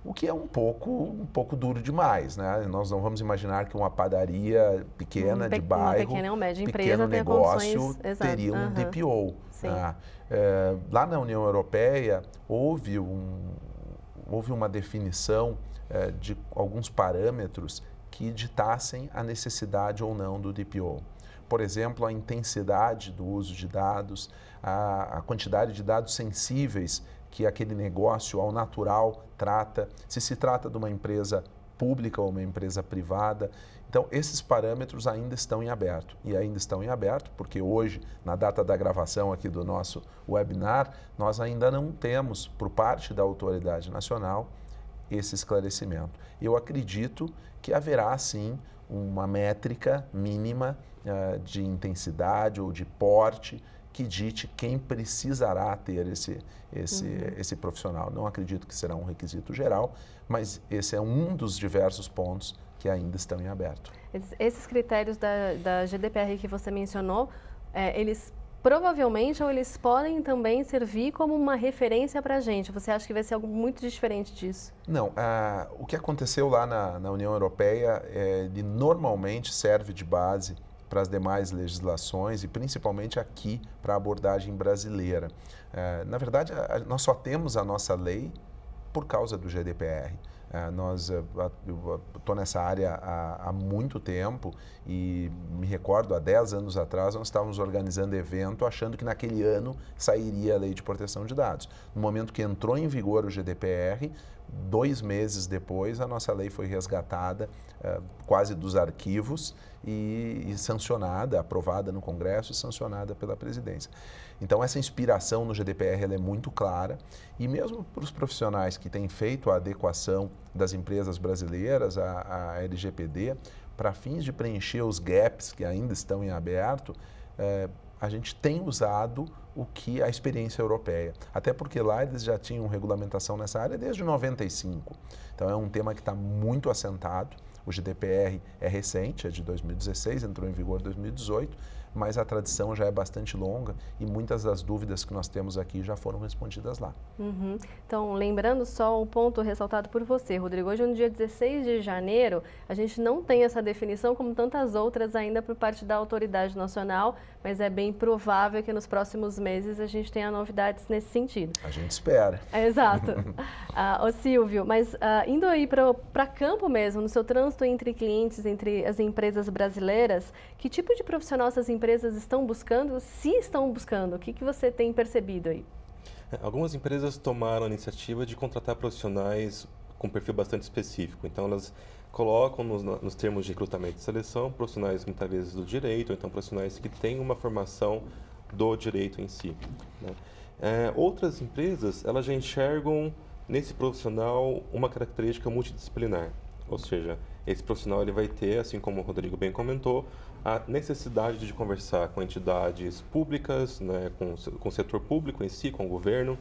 S3: o que é um pouco um pouco duro demais, né? Nós não vamos imaginar que uma padaria pequena um pe de bairro, uma pequena média empresa pequeno negócio teria um uhum. DPO. Né? É, lá na União Europeia houve um houve uma definição é, de alguns parâmetros que ditassem a necessidade ou não do DPO. Por exemplo, a intensidade do uso de dados, a, a quantidade de dados sensíveis que aquele negócio ao natural trata, se se trata de uma empresa pública ou uma empresa privada. Então, esses parâmetros ainda estão em aberto. E ainda estão em aberto porque hoje, na data da gravação aqui do nosso webinar, nós ainda não temos, por parte da autoridade nacional, esse esclarecimento. Eu acredito que haverá, sim, uma métrica mínima uh, de intensidade ou de porte que dite quem precisará ter esse, esse, uhum. esse profissional. Não acredito que será um requisito geral, mas esse é um dos diversos pontos que ainda estão em aberto.
S1: Esses critérios da, da GDPR que você mencionou, é, eles provavelmente ou eles podem também servir como uma referência para a gente. Você acha que vai ser algo muito diferente disso?
S3: Não. o que aconteceu lá na, na União Europeia, é, ele normalmente serve de base para as demais legislações e principalmente aqui para a abordagem brasileira. É, na verdade, a, a, nós só temos a nossa lei por causa do GDPR. Uh, é, nós é, estou nessa área há, há, muito tempo e me recordo há 10 anos atrás nós estávamos organizando evento achando que naquele ano sairia a lei de proteção de dados. No momento que entrou em vigor o GDPR, Dois meses depois, a nossa lei foi resgatada eh, quase dos arquivos e, e, sancionada, aprovada no Congresso e sancionada pela presidência. Então, essa inspiração no GDPR é muito clara e, mesmo para os profissionais que têm feito a adequação das empresas brasileiras à, à LGPD, para fins de preencher os gaps que ainda estão em aberto, uh, a gente tem usado o que a experiência europeia. Até porque lá eles já tinham regulamentação nessa área desde 95. Então é um tema que está muito assentado. O GDPR é recente, é de 2016, entrou em vigor em 2018 mas a tradição já é bastante longa e muitas das dúvidas que nós temos aqui já foram respondidas
S1: lá. Uhum. Então, lembrando só o ponto ressaltado por você, Rodrigo, hoje no dia 16 de janeiro, a gente não tem essa definição como tantas outras ainda por parte da autoridade nacional, mas é bem provável que nos próximos meses a gente tenha novidades nesse sentido. A
S3: gente espera.
S1: É, exato. [laughs] ah, ô Silvio, mas ah, indo aí para campo mesmo, no seu trânsito entre clientes, entre as empresas brasileiras, que tipo de profissional essas empresas empresas estão buscando, se estão buscando, o que, que você tem percebido aí?
S2: É, algumas empresas tomaram a iniciativa de contratar profissionais com perfil bastante específico. Então, elas colocam nos, nos termos de recrutamento e seleção profissionais muitas vezes do direito, ou então profissionais que têm uma formação do direito em si. Né? É, outras empresas, elas já enxergam nesse profissional uma característica multidisciplinar, ou seja, esse profissional ele vai ter, assim como o Rodrigo bem comentou, a necessidade de conversar com entidades públicas, né, com, com o setor público em si, com o governo,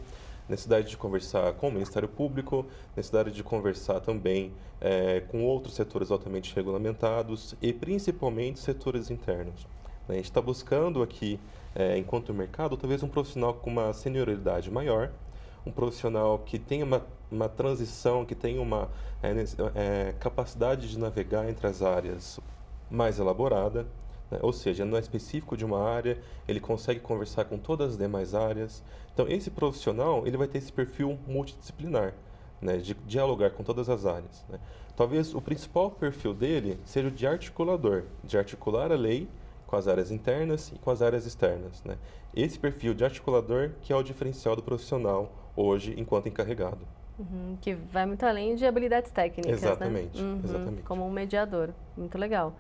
S2: necessidade de conversar com o Ministério Público, necessidade de conversar também é, com outros setores altamente regulamentados e principalmente setores internos. Né. A gente está buscando aqui, é, enquanto mercado, talvez um profissional com uma senioridade maior, um profissional que tenha uma, uma transição, que tenha uma é, é capacidade de navegar entre as áreas mais elaborada, né? ou seja, não é específico de uma área, ele consegue conversar com todas as demais áreas. Então, esse profissional ele vai ter esse perfil multidisciplinar, né? de dialogar com todas as áreas. Né? Talvez o principal perfil dele seja o de articulador, de articular a lei com as áreas internas e com as áreas externas. Né? Esse perfil de articulador que é o diferencial do profissional hoje enquanto encarregado.
S1: Uhum, que vai muito além de habilidades técnicas, né? exatamente, né? Uhum, exatamente. Como um mediador. Muito legal.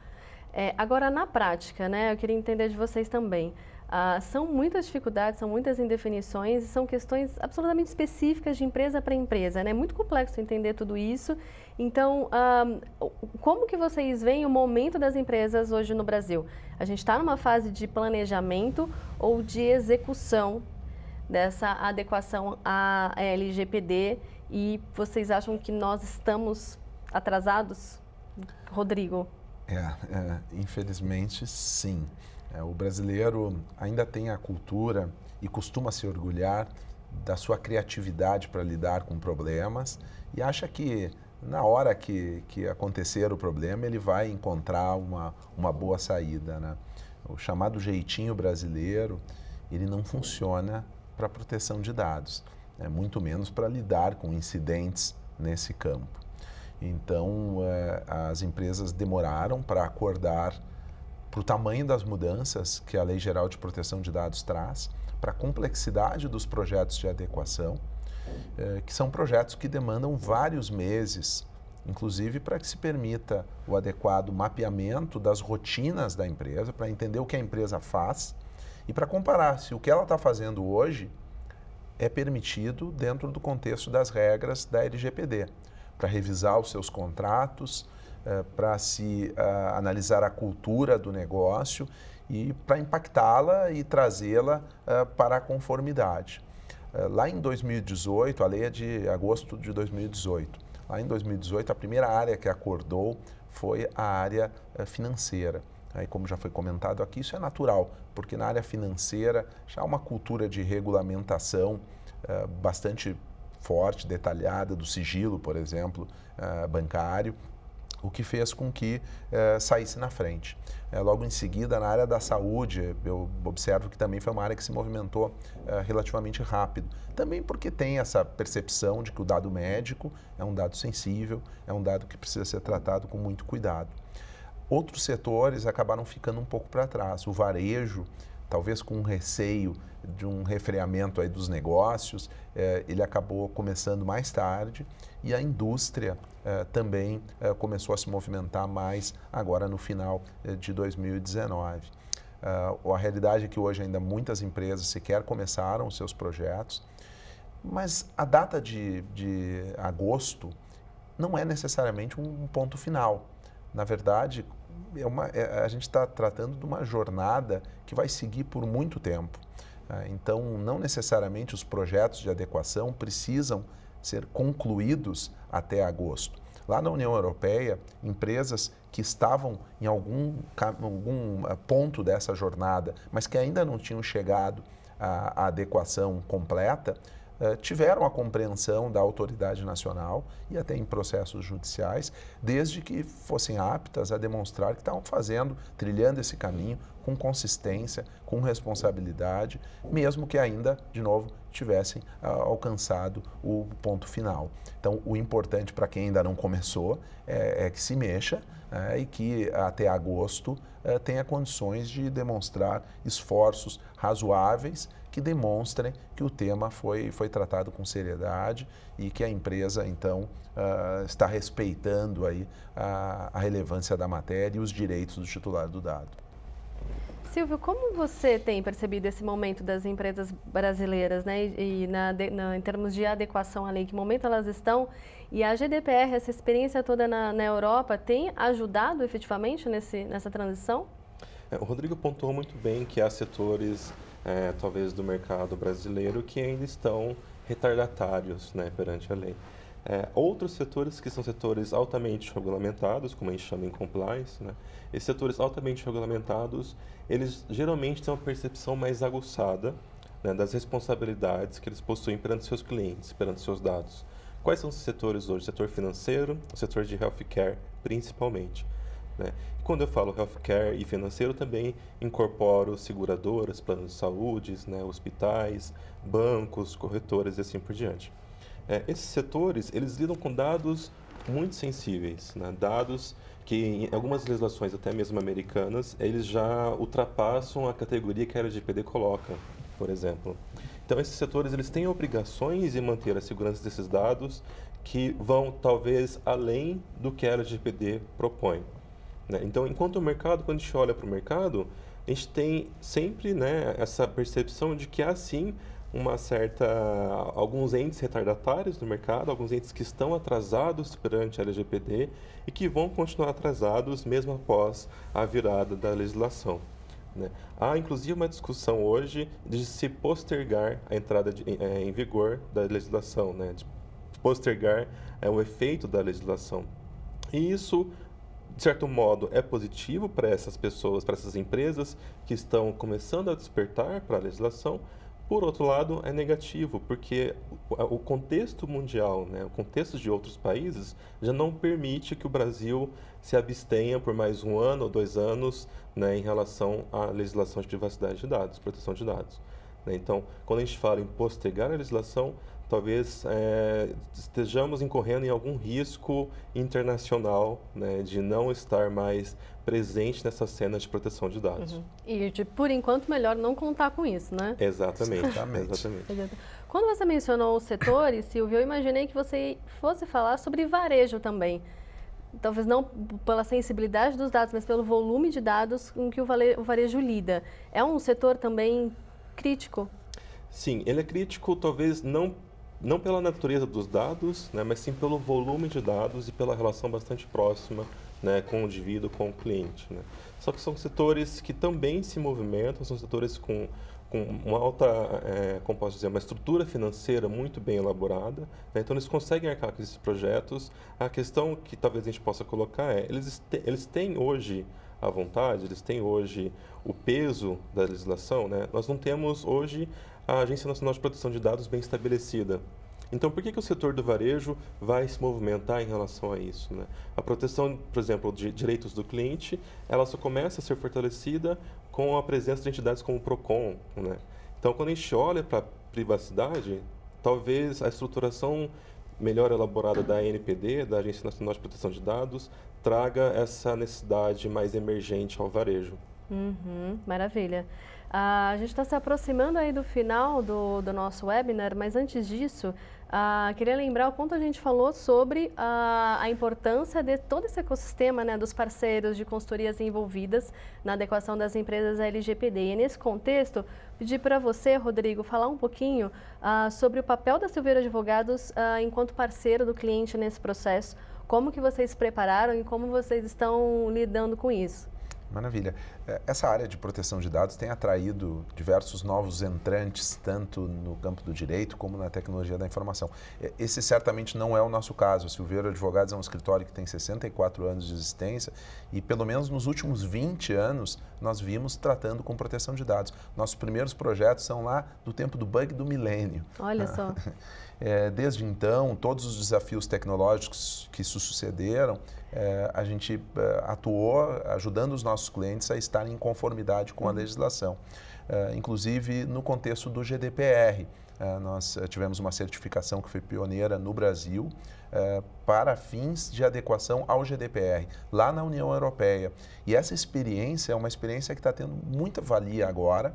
S1: É, agora, na prática, né, eu queria entender de vocês também. Ah, são muitas dificuldades, são muitas indefinições, são questões absolutamente específicas de empresa para empresa. Né? É muito complexo entender tudo isso. Então, ah, como que vocês veem o momento das empresas hoje no Brasil? A gente está numa fase de planejamento ou de execução dessa adequação à LGPD e vocês acham que nós estamos atrasados? Rodrigo.
S3: É, é, infelizmente, sim. É, o brasileiro ainda tem a cultura e costuma se orgulhar da sua criatividade para lidar com problemas e acha que na hora que, que acontecer o problema ele vai encontrar uma, uma boa saída. Né? O chamado jeitinho brasileiro ele não funciona para proteção de dados, né? muito menos para lidar com incidentes nesse campo. Então, eh, as empresas demoraram para acordar para o tamanho das mudanças que a Lei Geral de Proteção de Dados traz, para a complexidade dos projetos de adequação, eh, que são projetos que demandam vários meses, inclusive para que se permita o adequado mapeamento das rotinas da empresa, para entender o que a empresa faz e para comparar se o que ela está fazendo hoje é permitido dentro do contexto das regras da LGPD para revisar os seus contratos, eh, para se eh, analisar a cultura do negócio e para impactá-la e trazê-la eh, para a conformidade. Lá em 2018, a lei é de agosto de 2018. Lá em 2018, a primeira área que acordou foi a área financeira. Aí, como já foi comentado aqui, isso é natural, porque na área financeira já há uma cultura de regulamentação bastante forte, detalhada do sigilo, por exemplo, eh, bancário, o que fez com que eh, saísse na frente. Eh, logo em seguida, na área da saúde, eu observo que também foi uma área que se movimentou relativamente rápido. Também porque tem essa percepção de que o dado médico é um dado sensível, é um dado que precisa ser tratado com muito cuidado. Outros setores acabaram ficando um pouco para trás. O varejo talvez com um receio de um refreamento aí dos negócios, eh, ele acabou começando mais tarde e a indústria eh, também eh, começou a se movimentar mais agora no final eh, de 2019. Uh, ah, a realidade é que hoje ainda muitas empresas sequer começaram os seus projetos, mas a data de, de agosto não é necessariamente um ponto final. Na verdade, é uma, é, a gente está tratando de uma jornada que vai seguir por muito tempo. Ah, então, não necessariamente os projetos de adequação precisam ser concluídos até agosto. Lá na União Europeia, empresas que estavam em algum, algum ah, ponto dessa jornada, mas que ainda não tinham chegado à adequação completa, eh, tiveram a compreensão da autoridade nacional e até em processos judiciais, desde que fossem aptas a demonstrar que estavam fazendo, trilhando esse caminho com consistência, com responsabilidade, mesmo que ainda, de novo, tivessem ah, alcançado o ponto final. Então, o importante para quem ainda não começou é, é que se mexa é, e que até agosto é, tenha condições de demonstrar esforços razoáveis que demonstrem que o tema foi, foi tratado com seriedade e que a empresa, então, uh, está respeitando aí a, a relevância da matéria e os direitos do titular do dado.
S1: Silvio, como você tem percebido esse momento das empresas brasileiras, né? E, na, na, em termos de adequação à lei, que momento elas estão? E a GDPR, essa experiência toda na, na Europa, tem ajudado efetivamente nesse, nessa transição?
S2: É, o Rodrigo pontuou muito bem que há setores é, talvez do mercado brasileiro, que ainda estão retardatários né, perante a lei. É, outros setores que são setores altamente regulamentados, como a gente chama em compliance, né? esses setores altamente regulamentados, eles geralmente têm uma percepção mais aguçada né, das responsabilidades que eles possuem perante seus clientes, perante seus dados. Quais são os setores hoje? O setor financeiro, o setor de healthcare, principalmente. Né? E quando eu falo healthcare e financeiro, também incorporo seguradoras, planos de saúde, né, hospitais, bancos, corretoras e assim por diante. É, esses setores, eles lidam com dados muito sensíveis, né? dados que em algumas legislações, até mesmo americanas, eles já ultrapassam a categoria que a LGPD coloca, por exemplo. Então, esses setores eles têm obrigações em manter a segurança desses dados que vão talvez além do que a LGPD propõe. Né? Então, enquanto o mercado, quando a gente olha para o mercado, a gente tem sempre né, essa percepção de que há sim uma certa alguns entes retardatários do mercado, alguns entes que estão atrasados perante a LGPD e que vão continuar atrasados mesmo após a virada da legislação. Né? Há inclusive uma discussão hoje de se postergar a entrada de, é, em vigor da legislação, né? de postergar é, o efeito da legislação. E isso de certo modo, é positivo para essas pessoas, para essas empresas que estão começando a despertar para a legislação. Por outro lado, é negativo, porque o contexto mundial, né, o contexto de outros países, já não permite que o Brasil se abstenha por mais um ano ou dois anos né, em relação à legislação de privacidade de dados, proteção de dados. Né. Então, quando a gente fala em postergar a legislação, talvez é, estejamos incorrendo em algum risco internacional né, de não estar mais presente nessa cena de proteção de dados.
S1: Uhum. E de, por enquanto, melhor não contar com isso, né?
S2: Exatamente. Exatamente. Exatamente.
S1: Quando você mencionou os setores, Silvio, eu imaginei que você fosse falar sobre varejo também. Talvez não pela sensibilidade dos dados, mas pelo volume de dados com que o varejo lida. É um setor também crítico?
S2: Sim, ele é crítico, talvez não não pela natureza dos dados, né, mas sim pelo volume de dados e pela relação bastante próxima né, com o indivíduo, com o cliente. Né. Só que são setores que também se movimentam, são setores com, com uma alta, é, como posso dizer, uma estrutura financeira muito bem elaborada, né, então eles conseguem arcar com esses projetos. A questão que talvez a gente possa colocar é, eles, te, eles têm hoje a vontade, eles têm hoje o peso da legislação, né? Nós não temos hoje a Agência Nacional de Proteção de Dados bem estabelecida. Então, por que, que o setor do varejo vai se movimentar em relação a isso? Né? A proteção, por exemplo, de direitos do cliente, ela só começa a ser fortalecida com a presença de entidades como o PROCON. Né? Então, quando a gente olha para a privacidade, talvez a estruturação melhor elaborada da ANPD, da Agência Nacional de Proteção de Dados, traga essa necessidade mais emergente ao varejo.
S1: Uhum, maravilha. Ah, a gente está se aproximando aí do final do, do nosso webinar, mas antes disso, ah, queria lembrar o quanto a gente falou sobre ah, a importância de todo esse ecossistema né, dos parceiros de consultorias envolvidas na adequação das empresas LGPD. E nesse contexto, pedir para você, Rodrigo, falar um pouquinho sobre o papel da Silveira Advogados enquanto parceiro do cliente nesse processo, como que vocês prepararam e como vocês estão lidando com isso.
S3: Maravilha. É, essa área de proteção de dados tem atraído diversos novos entrantes, tanto no campo do direito como na tecnologia da informação. É, esse certamente não é o nosso caso. A Silveira Advogados é um escritório que tem 64 anos de existência e, pelo menos nos últimos 20 anos, nós vimos tratando com proteção de dados. Nossos primeiros projetos são lá do tempo do bug do milênio. Olha ah. só. [laughs] É, desde então, todos os desafios tecnológicos que se sucederam é, a gente é, atuou ajudando os nossos clientes a estarem em conformidade com a uhum. legislação. É, inclusive no contexto do GDPR, é, nós é, tivemos uma certificação que foi pioneira no Brasil é, para fins de adequação ao GDPR, lá na União Europeia. E essa experiência é uma experiência que está tendo muita valia agora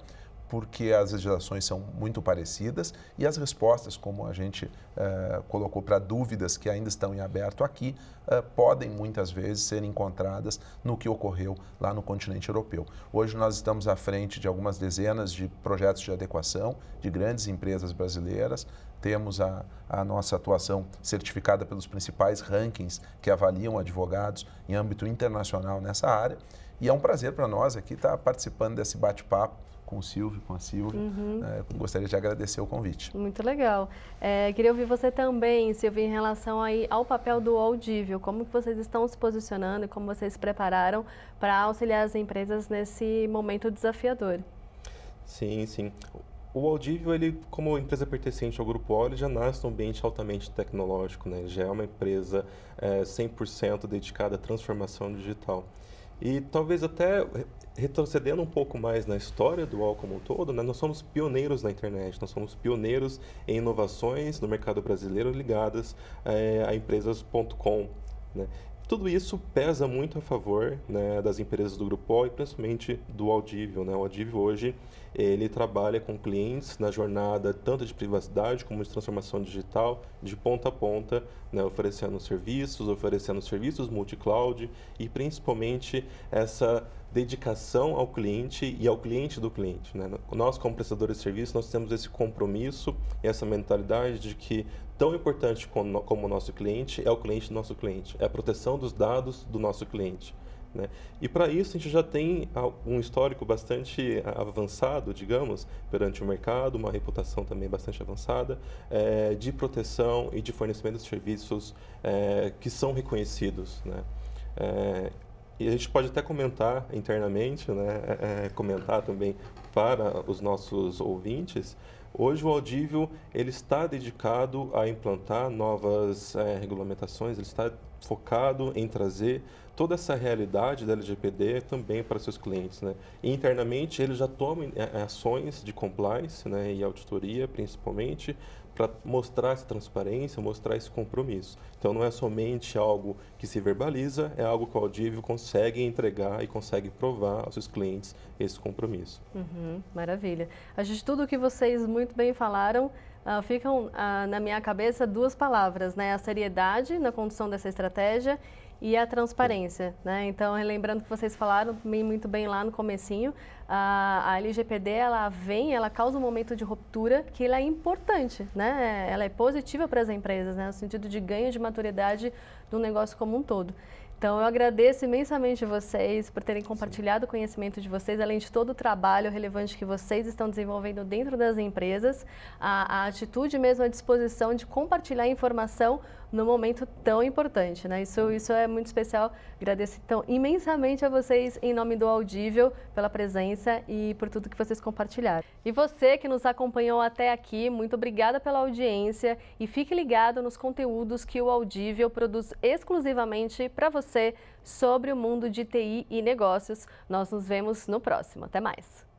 S3: porque as legislações são muito parecidas e as respostas, como a gente eh, colocou para dúvidas que ainda estão em aberto aqui, eh, podem muitas vezes ser encontradas no que ocorreu lá no continente europeu. Hoje nós estamos à frente de algumas dezenas de projetos de adequação de grandes empresas brasileiras, temos a, a, nossa atuação certificada pelos principais rankings que avaliam advogados em âmbito internacional nessa área. E é um prazer para nós aqui estar participando desse bate-papo com o Silvio, com a Silvia. Uhum. É, gostaria de agradecer o convite.
S1: Muito legal. É, queria ouvir você também, Silvio, em relação aí ao papel do audível. Como que vocês estão se posicionando e como vocês se prepararam para auxiliar as empresas nesse momento desafiador?
S2: Sim, sim. O Audível, ele, como empresa pertencente ao Grupo Óleo, já nasce num ambiente altamente tecnológico, né? Já é uma empresa é, 100% dedicada à transformação digital. E talvez até retrocedendo um pouco mais na história do UOL como um todo, né, nós somos pioneiros na internet, nós somos pioneiros em inovações no mercado brasileiro ligadas é, a empresas.com. Né? Tudo isso pesa muito a favor né, das empresas do Grupo O e principalmente do Audível. Né? O Audível hoje ele trabalha com clientes na jornada tanto de privacidade como de transformação digital, de ponta a ponta, né, oferecendo serviços, oferecendo serviços multi-cloud e principalmente essa dedicação ao cliente e ao cliente do cliente. Né? Nós, como prestadores de serviço, nós temos esse compromisso e essa mentalidade de que tão importante como, o nosso cliente é o cliente do nosso cliente, é a proteção dos dados do nosso cliente. Né? E para isso a gente já tem um histórico bastante avançado, digamos, perante o mercado, uma reputação também bastante avançada é, de proteção e de fornecimento de serviços é, que são reconhecidos. Né? É, e a gente pode até comentar internamente, né, é, é comentar também para os nossos ouvintes. Hoje o Audível ele está dedicado a implantar novas é, regulamentações, ele está focado em trazer toda essa realidade da LGPD também para seus clientes. Né? E internamente ele já toma é, ações de compliance né, e auditoria, principalmente, para mostrar essa transparência, mostrar esse compromisso. Então não é somente algo que se verbaliza, é algo que o audível consegue entregar e consegue provar aos seus clientes esse compromisso.
S1: Uhum, maravilha. A gente tudo o que vocês muito bem falaram uh, ficam uh, na minha cabeça duas palavras, né? A seriedade na condução dessa estratégia e a transparência, né? Então, lembrando que vocês falaram muito bem lá no comecinho, a, a LGPD, ela vem, ela causa um momento de ruptura que ela é importante, né? Ela é positiva para as empresas, né? No sentido de ganho de maturidade do negócio como um todo. Então, eu agradeço imensamente vocês por terem compartilhado Sim. o conhecimento de vocês, além de todo o trabalho relevante que vocês estão desenvolvendo dentro das empresas, a, a atitude mesmo, a disposição de compartilhar informação no momento tão importante, né? Isso, isso é muito especial. Agradeço então, imensamente a vocês em nome do Audível pela presença e por tudo que vocês compartilharam. E você que nos acompanhou até aqui, muito obrigada pela audiência e fique ligado nos conteúdos que o Audível produz exclusivamente para você sobre o mundo de TI e negócios. Nós nos vemos no próximo. Até mais.